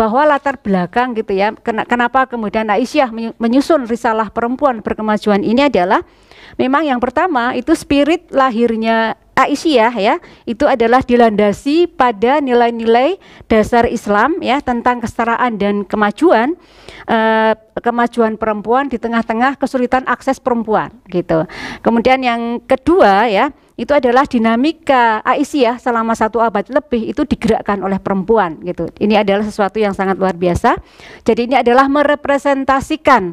bahwa latar belakang gitu ya kenapa kemudian Aisyah menyusun risalah perempuan berkemajuan ini adalah memang yang pertama itu spirit lahirnya Aisyah ya itu adalah dilandasi pada nilai-nilai dasar Islam ya tentang kesetaraan dan kemajuan eh, kemajuan perempuan di tengah-tengah kesulitan akses perempuan gitu. Kemudian yang kedua ya itu adalah dinamika Aisyah selama satu abad lebih itu digerakkan oleh perempuan gitu. Ini adalah sesuatu yang sangat luar biasa. Jadi ini adalah merepresentasikan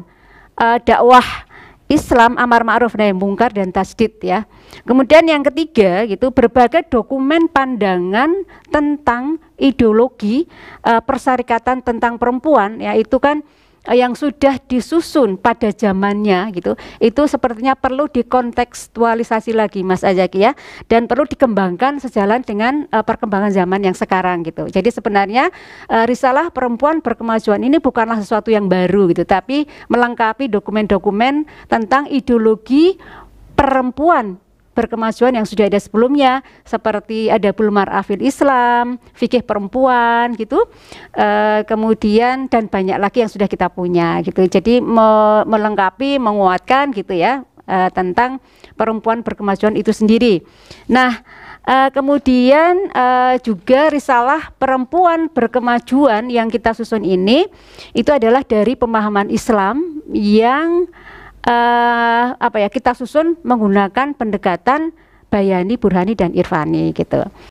uh, dakwah Islam amar ma'ruf nahi mungkar dan tasdid ya. Kemudian yang ketiga gitu berbagai dokumen pandangan tentang ideologi uh, persyarikatan tentang perempuan ya itu kan Eh, yang sudah disusun pada zamannya gitu itu sepertinya perlu dikontekstualisasi lagi Mas Ajaki ya dan perlu dikembangkan sejalan dengan uh, perkembangan zaman yang sekarang gitu. Jadi sebenarnya uh, risalah perempuan berkemajuan ini bukanlah sesuatu yang baru gitu tapi melengkapi dokumen-dokumen tentang ideologi perempuan berkemajuan yang sudah ada sebelumnya seperti ada bulmar afil Islam, fikih perempuan gitu. E, kemudian dan banyak lagi yang sudah kita punya gitu. Jadi me melengkapi, menguatkan gitu ya e, tentang perempuan berkemajuan itu sendiri. Nah, e, kemudian e, juga risalah perempuan berkemajuan yang kita susun ini itu adalah dari pemahaman Islam yang uh, apa ya kita susun menggunakan pendekatan Bayani, Burhani dan Irfani gitu.